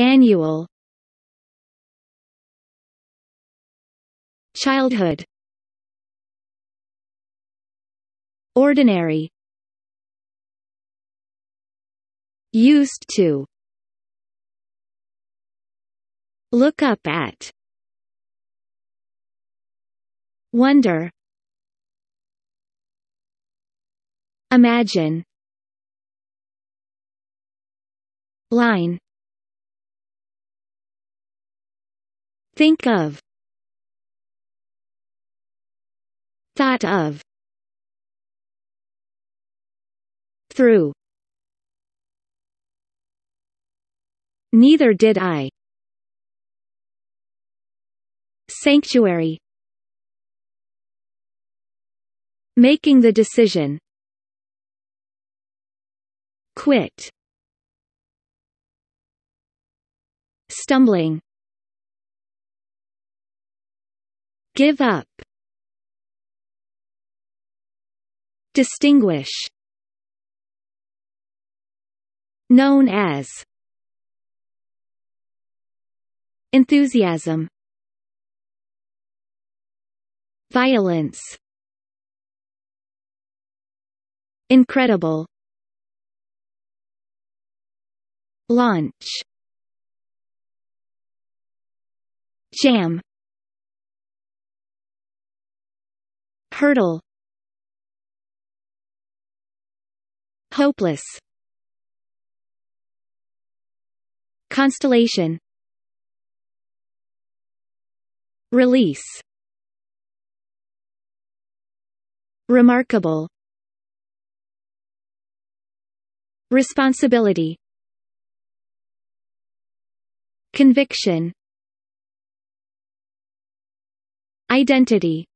Annual Childhood Ordinary Used to Look up at Wonder Imagine Line Think of Thought of Through Neither did I Sanctuary Making the decision Quit Stumbling Give up Distinguish Known as Enthusiasm Violence Incredible Launch Jam Hurdle Hopeless Constellation Release Remarkable Responsibility Conviction Identity